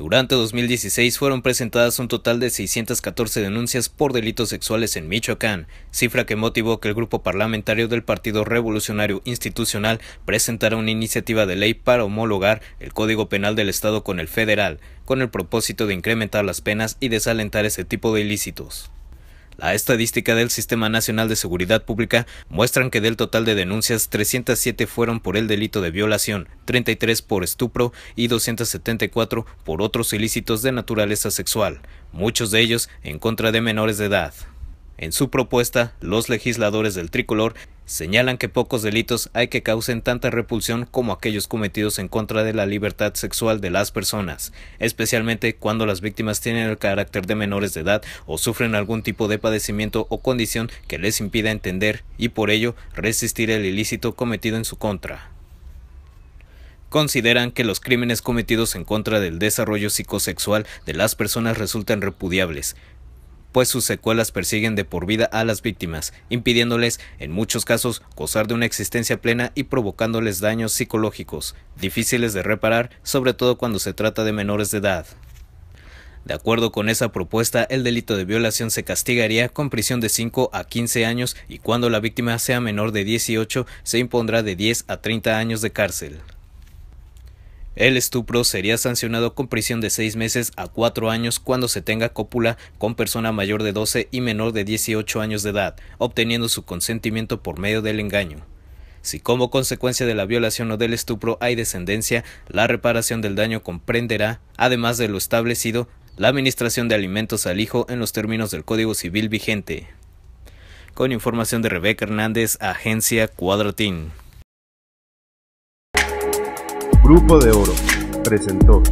Durante 2016 fueron presentadas un total de 614 denuncias por delitos sexuales en Michoacán, cifra que motivó que el grupo parlamentario del Partido Revolucionario Institucional presentara una iniciativa de ley para homologar el Código Penal del Estado con el federal, con el propósito de incrementar las penas y desalentar ese tipo de ilícitos. La estadística del Sistema Nacional de Seguridad Pública muestran que del total de denuncias, 307 fueron por el delito de violación, 33 por estupro y 274 por otros ilícitos de naturaleza sexual, muchos de ellos en contra de menores de edad. En su propuesta, los legisladores del tricolor Señalan que pocos delitos hay que causen tanta repulsión como aquellos cometidos en contra de la libertad sexual de las personas, especialmente cuando las víctimas tienen el carácter de menores de edad o sufren algún tipo de padecimiento o condición que les impida entender y por ello resistir el ilícito cometido en su contra consideran que los crímenes cometidos en contra del desarrollo psicosexual de las personas resultan repudiables, pues sus secuelas persiguen de por vida a las víctimas, impidiéndoles, en muchos casos, gozar de una existencia plena y provocándoles daños psicológicos, difíciles de reparar, sobre todo cuando se trata de menores de edad. De acuerdo con esa propuesta, el delito de violación se castigaría con prisión de 5 a 15 años y cuando la víctima sea menor de 18 se impondrá de 10 a 30 años de cárcel. El estupro sería sancionado con prisión de seis meses a cuatro años cuando se tenga cópula con persona mayor de 12 y menor de 18 años de edad, obteniendo su consentimiento por medio del engaño. Si como consecuencia de la violación o del estupro hay descendencia, la reparación del daño comprenderá, además de lo establecido, la administración de alimentos al hijo en los términos del Código Civil vigente. Con información de Rebeca Hernández, Agencia Cuadratín. Grupo de Oro presentó